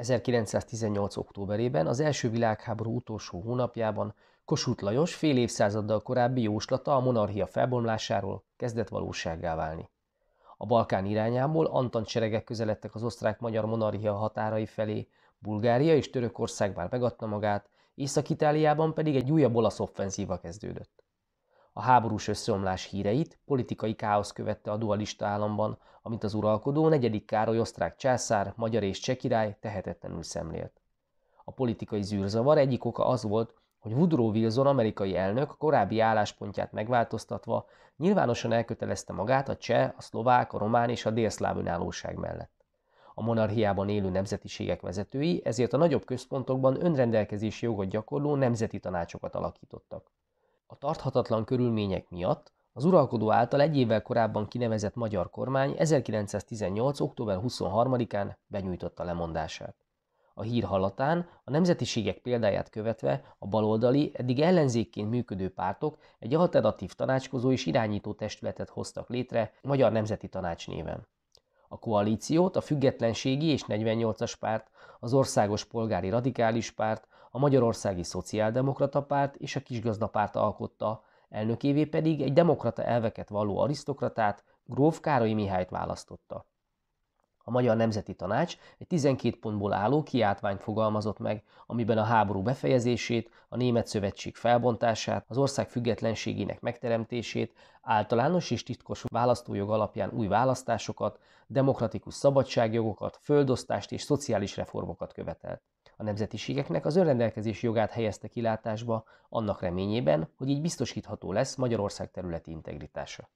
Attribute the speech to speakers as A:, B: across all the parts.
A: 1918. októberében, az első világháború utolsó hónapjában Kossuth Lajos fél évszázaddal korábbi jóslata a monarchia felbomlásáról kezdett valósággá válni. A Balkán irányából antant seregek közeledtek az osztrák-magyar monarchia határai felé, Bulgária és Törökország már megadta magát, Észak-Itáliában pedig egy újabb olasz offenzíva kezdődött. A háborús összeomlás híreit politikai káosz követte a dualista államban, amit az uralkodó negyedik Károly osztrák császár, magyar és cseh király tehetetlenül szemlélt. A politikai zűrzavar egyik oka az volt, hogy Woodrow Wilson amerikai elnök korábbi álláspontját megváltoztatva nyilvánosan elkötelezte magát a cseh, a szlovák, a román és a délszláv önállóság mellett. A monarchiában élő nemzetiségek vezetői ezért a nagyobb központokban önrendelkezési jogot gyakorló nemzeti tanácsokat alakítottak. A tarthatatlan körülmények miatt az uralkodó által egy évvel korábban kinevezett magyar kormány 1918. október 23-án benyújtotta lemondását. A hír hallatán a nemzetiségek példáját követve a baloldali, eddig ellenzékként működő pártok egy alternatív tanácskozó és irányító testületet hoztak létre Magyar Nemzeti Tanács néven. A koalíciót a függetlenségi és 48-as párt, az Országos Polgári Radikális Párt, a Magyarországi Szociáldemokrata Párt és a Kisgazdapárt alkotta, elnökévé pedig egy demokrata elveket valló arisztokratát, gróf Károly Mihályt választotta. A Magyar Nemzeti Tanács egy 12 pontból álló kiáltványt fogalmazott meg, amiben a háború befejezését, a német szövetség felbontását, az ország függetlenségének megteremtését, általános és titkos választójog alapján új választásokat, demokratikus szabadságjogokat, földosztást és szociális reformokat követelt. A nemzetiségeknek az önrendelkezés jogát helyezte kilátásba, annak reményében, hogy így biztosítható lesz Magyarország területi integritása.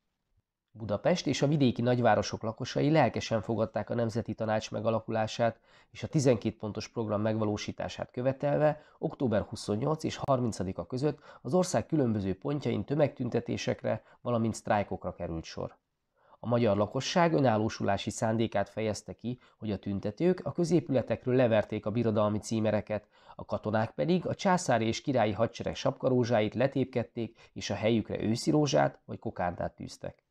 A: Budapest és a vidéki nagyvárosok lakosai lelkesen fogadták a Nemzeti Tanács megalakulását és a 12 pontos program megvalósítását követelve október 28 és 30-a között az ország különböző pontjain tömegtüntetésekre, valamint sztrájkokra került sor. A magyar lakosság önállósulási szándékát fejezte ki, hogy a tüntetők a középületekről leverték a birodalmi címereket, a katonák pedig a császári és királyi hadsereg sapkarózsáit letépkedték, és a helyükre őszirózsát vagy kokárdát tűztek.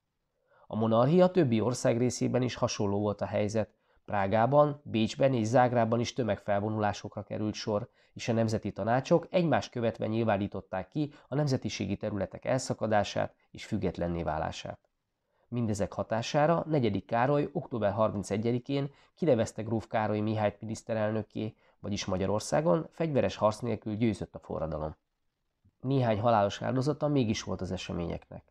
A: A monarchia többi ország részében is hasonló volt a helyzet. Prágában, Bécsben és Zágrában is tömegfelvonulásokra került sor, és a nemzeti tanácsok egymás követve nyilvánították ki a nemzetiségi területek elszakadását és függetlenné válását. Mindezek hatására negyedik Károly október 31-én kinevezte Gróf Károly Mihályt miniszterelnökké, vagyis Magyarországon fegyveres harc nélkül győzött a forradalom. Néhány halálos áldozata mégis volt az eseményeknek.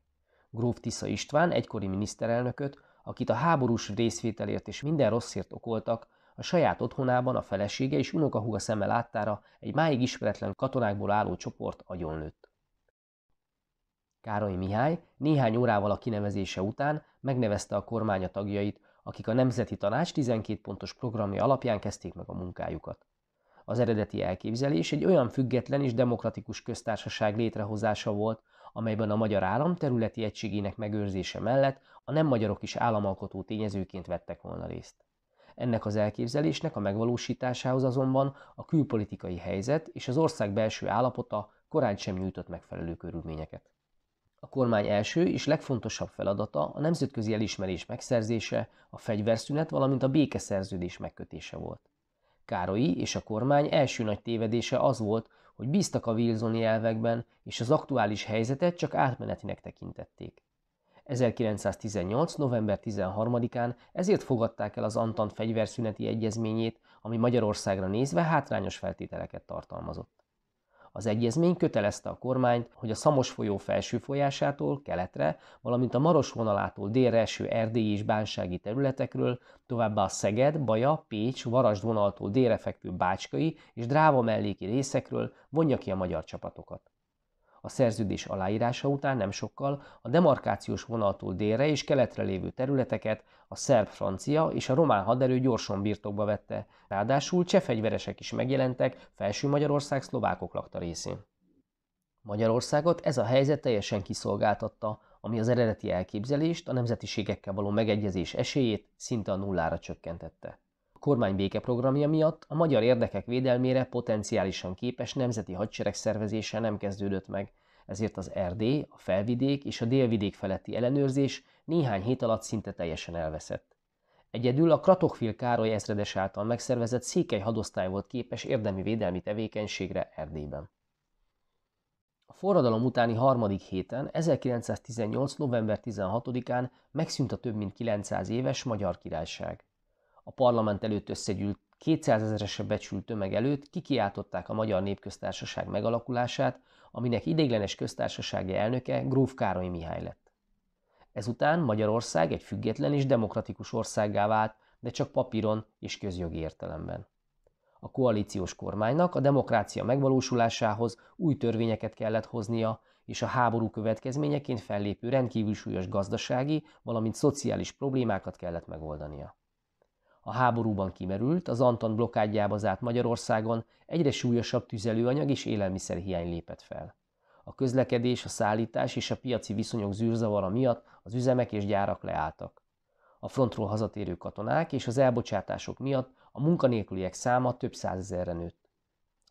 A: Gróf Tisza István egykori miniszterelnököt, akit a háborús részvételért és minden rosszért okoltak, a saját otthonában a felesége és unokahúga szeme láttára egy máig ismeretlen katonákból álló csoport agyonlőtt. Károly Mihály néhány órával a kinevezése után megnevezte a kormánya tagjait, akik a Nemzeti Tanács 12 pontos programja alapján kezdték meg a munkájukat. Az eredeti elképzelés egy olyan független és demokratikus köztársaság létrehozása volt, amelyben a magyar állam területi egységének megőrzése mellett a nem magyarok is államalkotó tényezőként vettek volna részt. Ennek az elképzelésnek a megvalósításához azonban a külpolitikai helyzet és az ország belső állapota korán sem nyújtott megfelelő körülményeket. A kormány első és legfontosabb feladata a nemzetközi elismerés megszerzése, a fegyverszünet, valamint a békeszerződés megkötése volt. Károlyi és a kormány első nagy tévedése az volt, hogy bíztak a Wilsoni elvekben, és az aktuális helyzetet csak átmenetinek tekintették. 1918. november 13-án ezért fogadták el az Antant fegyverszüneti egyezményét, ami Magyarországra nézve hátrányos feltételeket tartalmazott. Az egyezmény kötelezte a kormányt, hogy a Szamos folyó felső folyásától keletre, valamint a Maros vonalától délre eső erdélyi és bánsági területekről, továbbá a Szeged, Baja, Pécs, Varasd vonaltól délre fekvő bácskai és Dráva melléki részekről vonja ki a magyar csapatokat. A szerződés aláírása után nem sokkal a demarkációs vonaltól délre és keletre lévő területeket a szerb-francia és a román haderő gyorsan birtokba vette, ráadásul csefegyveresek is megjelentek Felső-Magyarország szlovákok lakta részén. Magyarországot ez a helyzet teljesen kiszolgáltatta, ami az eredeti elképzelést, a nemzetiségekkel való megegyezés esélyét szinte a nullára csökkentette kormány békeprogramja miatt a magyar érdekek védelmére potenciálisan képes nemzeti hadsereg szervezése nem kezdődött meg, ezért az Erdély, a felvidék és a délvidék feletti ellenőrzés néhány hét alatt szinte teljesen elveszett. Egyedül a Kratokfil Károly ezredes által megszervezett székely hadosztály volt képes érdemi védelmi tevékenységre Erdélyben. A forradalom utáni harmadik héten, 1918. november 16-án megszűnt a több mint 900 éves magyar királyság a parlament előtt összegyűlt 200 ezeresre becsült tömeg előtt kikiáltották a Magyar Népköztársaság megalakulását, aminek ideiglenes köztársasági elnöke Gróf Károly Mihály lett. Ezután Magyarország egy független és demokratikus országgá vált, de csak papíron és közjogi értelemben. A koalíciós kormánynak a demokrácia megvalósulásához új törvényeket kellett hoznia, és a háború következményeként fellépő rendkívül súlyos gazdasági, valamint szociális problémákat kellett megoldania a háborúban kimerült, az Antan blokkádjába zárt Magyarországon egyre súlyosabb tüzelőanyag és élelmiszerhiány lépett fel. A közlekedés, a szállítás és a piaci viszonyok zűrzavara miatt az üzemek és gyárak leálltak. A frontról hazatérő katonák és az elbocsátások miatt a munkanélküliek száma több százezerre nőtt.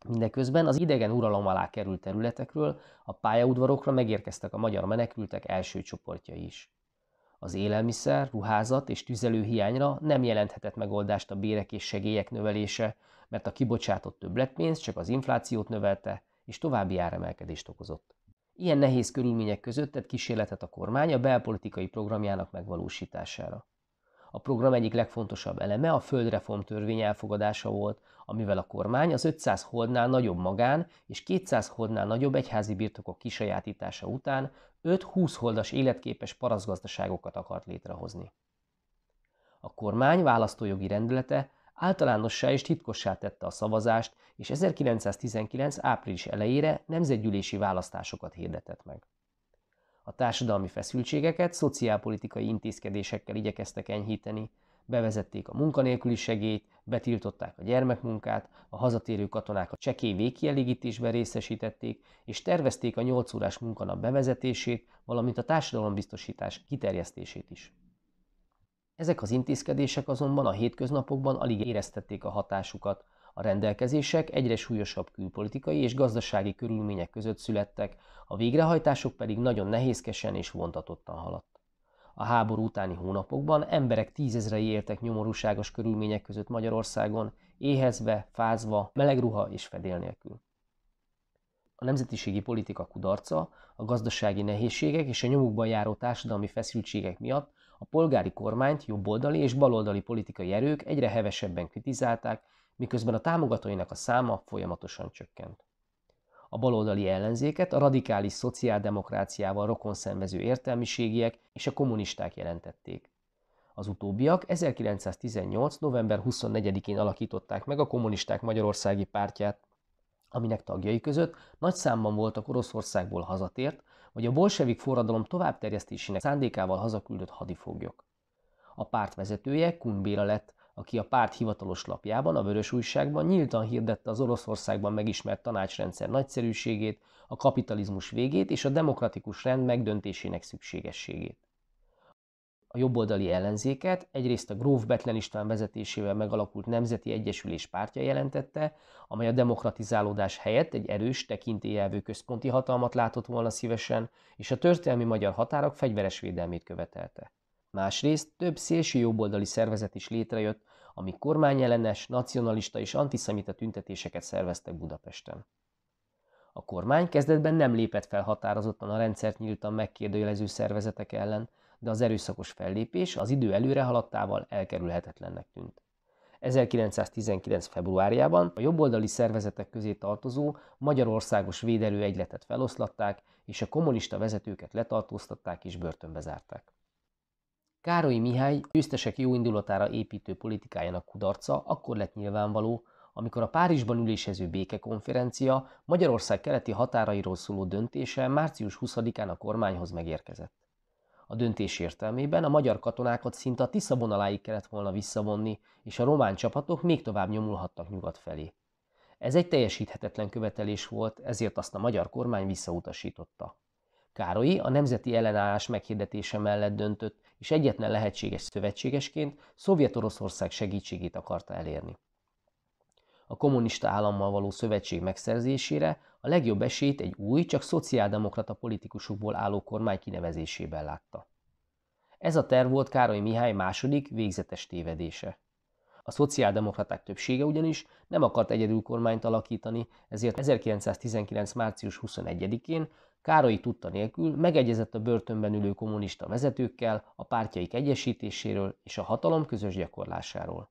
A: Mindeközben az idegen uralom alá került területekről a pályaudvarokra megérkeztek a magyar menekültek első csoportja is. Az élelmiszer, ruházat és tüzelő hiányra nem jelenthetett megoldást a bérek és segélyek növelése, mert a kibocsátott többletpénz csak az inflációt növelte, és további áremelkedést okozott. Ilyen nehéz körülmények között tett kísérletet a kormány a belpolitikai programjának megvalósítására. A program egyik legfontosabb eleme a földreform törvény elfogadása volt, amivel a kormány az 500 holdnál nagyobb magán és 200 holdnál nagyobb egyházi birtokok kisajátítása után 5-20 holdas életképes paraszgazdaságokat akart létrehozni. A kormány választójogi rendülete általánossá és titkossá tette a szavazást, és 1919. április elejére nemzetgyűlési választásokat hirdetett meg. A társadalmi feszültségeket szociálpolitikai intézkedésekkel igyekeztek enyhíteni, bevezették a munkanélküli segélyt, betiltották a gyermekmunkát, a hazatérő katonákat csekély végkielégítésben részesítették, és tervezték a 8 órás munkanap bevezetését, valamint a társadalombiztosítás kiterjesztését is. Ezek az intézkedések azonban a hétköznapokban alig éreztették a hatásukat, a rendelkezések egyre súlyosabb külpolitikai és gazdasági körülmények között születtek, a végrehajtások pedig nagyon nehézkesen és vontatottan haladt. A háború utáni hónapokban emberek tízezrei éltek nyomorúságos körülmények között Magyarországon, éhezve, fázva, melegruha és fedél nélkül. A nemzetiségi politika kudarca, a gazdasági nehézségek és a nyomukban járó társadalmi feszültségek miatt a polgári kormányt jobboldali és baloldali politikai erők egyre hevesebben kritizálták miközben a támogatóinak a száma folyamatosan csökkent. A baloldali ellenzéket a radikális szociáldemokráciával szenvező értelmiségiek és a kommunisták jelentették. Az utóbbiak 1918. november 24-én alakították meg a kommunisták Magyarországi pártját, aminek tagjai között nagy számban voltak Oroszországból hazatért, vagy a bolsevik forradalom továbbterjesztésének szándékával hazaküldött hadifoglyok. A párt vezetője Kun Béla lett, aki a párt hivatalos lapjában, a Vörös Újságban nyíltan hirdette az Oroszországban megismert tanácsrendszer nagyszerűségét, a kapitalizmus végét és a demokratikus rend megdöntésének szükségességét. A jobboldali ellenzéket egyrészt a Gróf Betlen István vezetésével megalakult Nemzeti Egyesülés pártja jelentette, amely a demokratizálódás helyett egy erős, tekintélyelvű központi hatalmat látott volna szívesen, és a történelmi magyar határok fegyveres védelmét követelte. Másrészt több szélső jobboldali szervezet is létrejött, ami kormányellenes, nacionalista és antiszemita tüntetéseket szerveztek Budapesten. A kormány kezdetben nem lépett fel határozottan a rendszert nyíltan megkérdőjelező szervezetek ellen, de az erőszakos fellépés az idő előre haladtával elkerülhetetlennek tűnt. 1919. februárjában a jobboldali szervezetek közé tartozó Magyarországos Védelő Egyletet feloszlatták, és a kommunista vezetőket letartóztatták és börtönbe zárták. Károly Mihály győztesek jó indulatára építő politikájának kudarca akkor lett nyilvánvaló, amikor a Párizsban ülésező békekonferencia Magyarország keleti határairól szóló döntése március 20-án a kormányhoz megérkezett. A döntés értelmében a magyar katonákat szinte a Tisza vonaláig kellett volna visszavonni, és a román csapatok még tovább nyomulhattak nyugat felé. Ez egy teljesíthetetlen követelés volt, ezért azt a magyar kormány visszautasította. Károlyi a nemzeti ellenállás meghirdetése mellett döntött, és egyetlen lehetséges szövetségesként Szovjet-Oroszország segítségét akarta elérni. A kommunista állammal való szövetség megszerzésére a legjobb esélyt egy új, csak szociáldemokrata politikusokból álló kormány kinevezésében látta. Ez a terv volt Károly Mihály második, végzetes tévedése. A szociáldemokraták többsége ugyanis nem akart egyedül kormányt alakítani, ezért 1919. március 21-én Károly tudta nélkül megegyezett a börtönben ülő kommunista vezetőkkel a pártjaik egyesítéséről és a hatalom közös gyakorlásáról.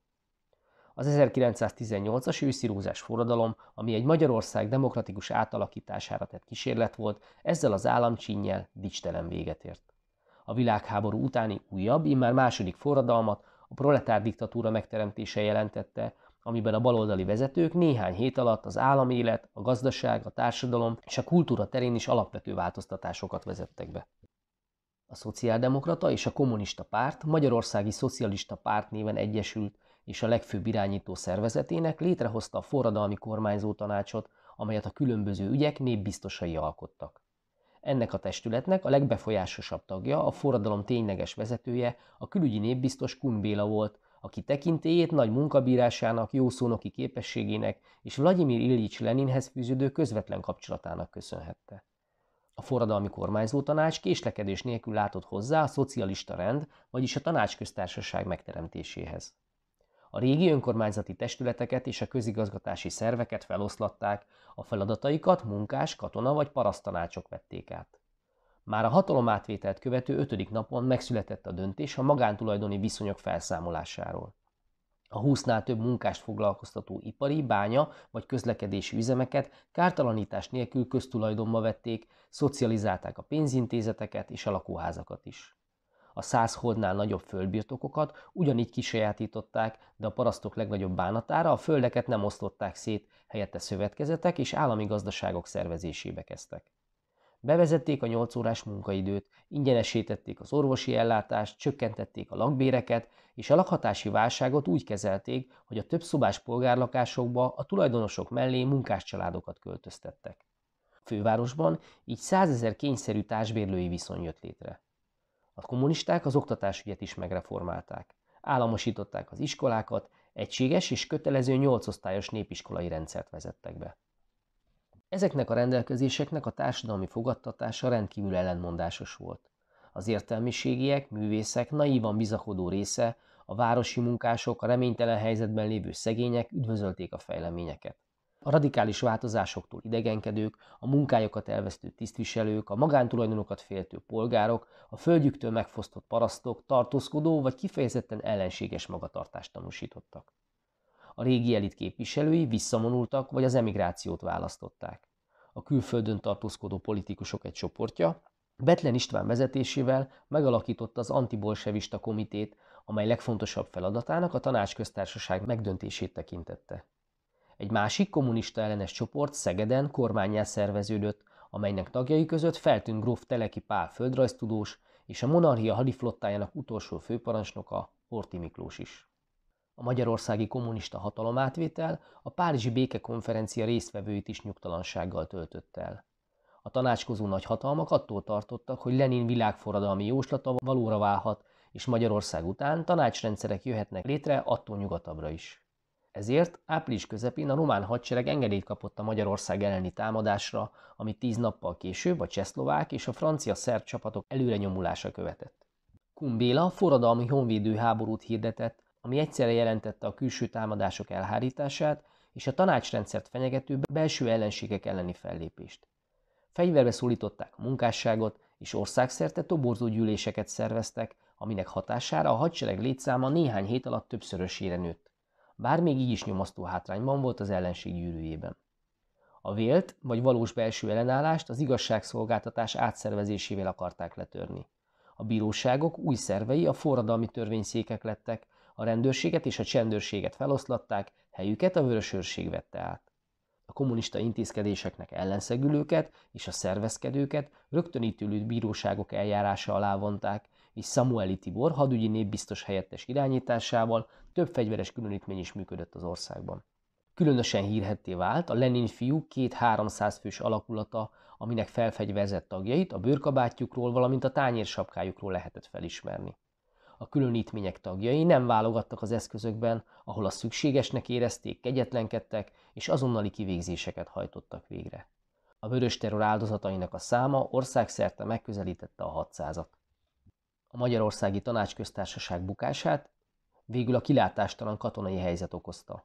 A: Az 1918-as őszírózás forradalom, ami egy Magyarország demokratikus átalakítására tett kísérlet volt, ezzel az államcsínnyel dicstelen véget ért. A világháború utáni újabb, immár második forradalmat a proletár diktatúra megteremtése jelentette, amiben a baloldali vezetők néhány hét alatt az államélet, a gazdaság, a társadalom és a kultúra terén is alapvető változtatásokat vezettek be. A szociáldemokrata és a kommunista párt Magyarországi Szocialista Párt néven egyesült, és a legfőbb irányító szervezetének létrehozta a forradalmi kormányzó tanácsot, amelyet a különböző ügyek népbiztosai alkottak. Ennek a testületnek a legbefolyásosabb tagja, a forradalom tényleges vezetője, a külügyi népbiztos Kun Béla volt, aki tekintélyét nagy munkabírásának, jószónoki képességének és Vladimir Illich Leninhez fűződő közvetlen kapcsolatának köszönhette. A forradalmi kormányzó tanács késlekedés nélkül látott hozzá a szocialista rend, vagyis a tanácsköztársaság megteremtéséhez. A régi önkormányzati testületeket és a közigazgatási szerveket feloszlatták, a feladataikat munkás, katona vagy parasztanácsok vették át. Már a hatalomátvételt követő ötödik napon megszületett a döntés a magántulajdoni viszonyok felszámolásáról. A 20 több munkást foglalkoztató ipari, bánya vagy közlekedési üzemeket kártalanítás nélkül köztulajdonba vették, szocializálták a pénzintézeteket és a lakóházakat is. A 100 holdnál nagyobb földbirtokokat ugyanígy kisajátították, de a parasztok legnagyobb bánatára a földeket nem osztották szét, helyette szövetkezetek és állami gazdaságok szervezésébe kezdtek. Bevezették a 8 órás munkaidőt, ingyenesítették az orvosi ellátást, csökkentették a lakbéreket, és a lakhatási válságot úgy kezelték, hogy a többszobás polgárlakásokba a tulajdonosok mellé munkáscsaládokat költöztettek. A fővárosban így százezer kényszerű társbérlői viszony jött létre. A kommunisták az oktatásügyet is megreformálták. Államosították az iskolákat, egységes és kötelező osztályos népiskolai rendszert vezettek be. Ezeknek a rendelkezéseknek a társadalmi fogadtatása rendkívül ellenmondásos volt. Az értelmiségiek, művészek naívan bizakodó része, a városi munkások, a reménytelen helyzetben lévő szegények üdvözölték a fejleményeket. A radikális változásoktól idegenkedők, a munkájukat elvesztő tisztviselők, a magántulajdonokat féltő polgárok, a földjüktől megfosztott parasztok tartózkodó vagy kifejezetten ellenséges magatartást tanúsítottak. A régi elit képviselői visszamonultak vagy az emigrációt választották. A külföldön tartózkodó politikusok egy csoportja Betlen István vezetésével megalakította az antibolsevista komitét, amely legfontosabb feladatának a tanácsköztársaság megdöntését tekintette. Egy másik kommunista ellenes csoport Szegeden kormányjá szerveződött, amelynek tagjai között feltűnt gróf Teleki Pál földrajztudós és a monarchia hadiflottájának utolsó főparancsnoka Horti Miklós is. A magyarországi kommunista hatalomátvétel a Párizsi békekonferencia résztvevőit is nyugtalansággal töltött el. A tanácskozó nagyhatalmak attól tartottak, hogy Lenin világforradalmi jóslata valóra válhat, és Magyarország után tanácsrendszerek jöhetnek létre attól nyugatabbra is. Ezért április közepén a román hadsereg engedélyt kapott a Magyarország elleni támadásra, ami tíz nappal később a csehszlovák és a francia-szerb csapatok előrenyomulása követett. Kumbéla forradalmi honvédő háborút hirdetett, ami egyszerre jelentette a külső támadások elhárítását és a tanácsrendszert fenyegető belső ellenségek elleni fellépést. Fegyverbe szólították a munkásságot, és országszerte toborzó gyűléseket szerveztek, aminek hatására a hadsereg létszáma néhány hét alatt többszörösére nőtt. Bár még így is nyomasztó hátrányban volt az ellenség gyűrűjében. A vélt vagy valós belső ellenállást az igazságszolgáltatás átszervezésével akarták letörni. A bíróságok új szervei a forradalmi törvényszékek lettek, a rendőrséget és a csendőrséget feloszlatták, helyüket a vörösőrség vette át. A kommunista intézkedéseknek ellenszegülőket és a szervezkedőket rögtönítőlőtt bíróságok eljárása alá vonták, és Samueli Tibor hadügyi népbiztos helyettes irányításával több fegyveres különítmény is működött az országban. Különösen hírhetté vált a Lenin fiú két 300 fős alakulata, aminek felfegyverzett tagjait a bőrkabátjukról, valamint a tányérsapkájukról lehetett felismerni a különítmények tagjai nem válogattak az eszközökben, ahol a szükségesnek érezték, kegyetlenkedtek és azonnali kivégzéseket hajtottak végre. A vörös terror áldozatainak a száma országszerte megközelítette a 600-at. A Magyarországi Tanácsköztársaság bukását végül a kilátástalan katonai helyzet okozta.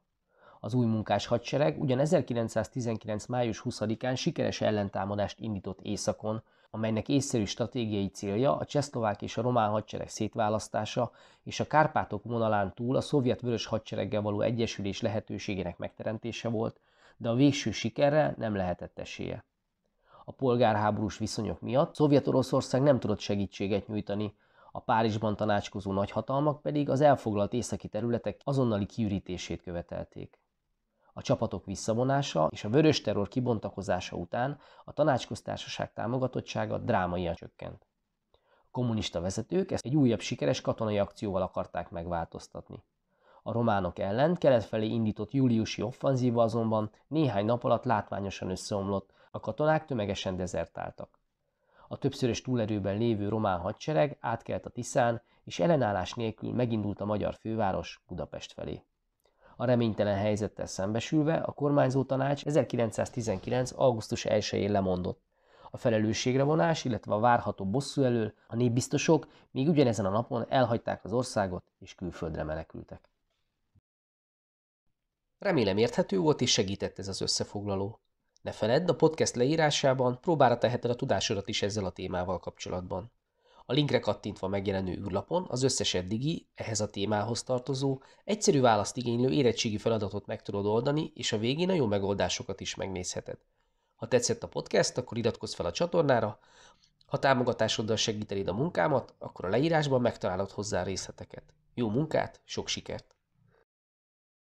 A: Az új munkás hadsereg ugyan 1919. május 20-án sikeres ellentámadást indított északon, amelynek észszerű stratégiai célja a csehszlovák és a román hadsereg szétválasztása és a Kárpátok vonalán túl a szovjet vörös hadsereggel való egyesülés lehetőségének megteremtése volt, de a végső sikerre nem lehetett esélye. A polgárháborús viszonyok miatt Szovjet-Oroszország nem tudott segítséget nyújtani, a Párizsban tanácskozó nagyhatalmak pedig az elfoglalt északi területek azonnali kiürítését követelték. A csapatok visszavonása és a vörös terror kibontakozása után a tanácsköztársaság támogatottsága drámaian csökkent. A kommunista vezetők ezt egy újabb sikeres katonai akcióval akarták megváltoztatni. A románok ellen kelet felé indított júliusi offenzíva azonban néhány nap alatt látványosan összeomlott, a katonák tömegesen dezertáltak. A többszörös túlerőben lévő román hadsereg átkelt a Tiszán, és ellenállás nélkül megindult a magyar főváros Budapest felé. A reménytelen helyzettel szembesülve a kormányzó tanács 1919. augusztus 1-én lemondott. A felelősségre vonás, illetve a várható bosszú elől a népbiztosok még ugyanezen a napon elhagyták az országot és külföldre menekültek. Remélem érthető volt és segített ez az összefoglaló. Ne feledd, a podcast leírásában próbára teheted a tudásodat is ezzel a témával kapcsolatban. A linkre kattintva megjelenő űrlapon az összes eddigi, ehhez a témához tartozó, egyszerű választ igénylő érettségi feladatot meg tudod oldani, és a végén a jó megoldásokat is megnézheted. Ha tetszett a podcast, akkor iratkozz fel a csatornára, ha támogatásoddal segítenéd a munkámat, akkor a leírásban megtalálod hozzá részleteket. Jó munkát, sok sikert!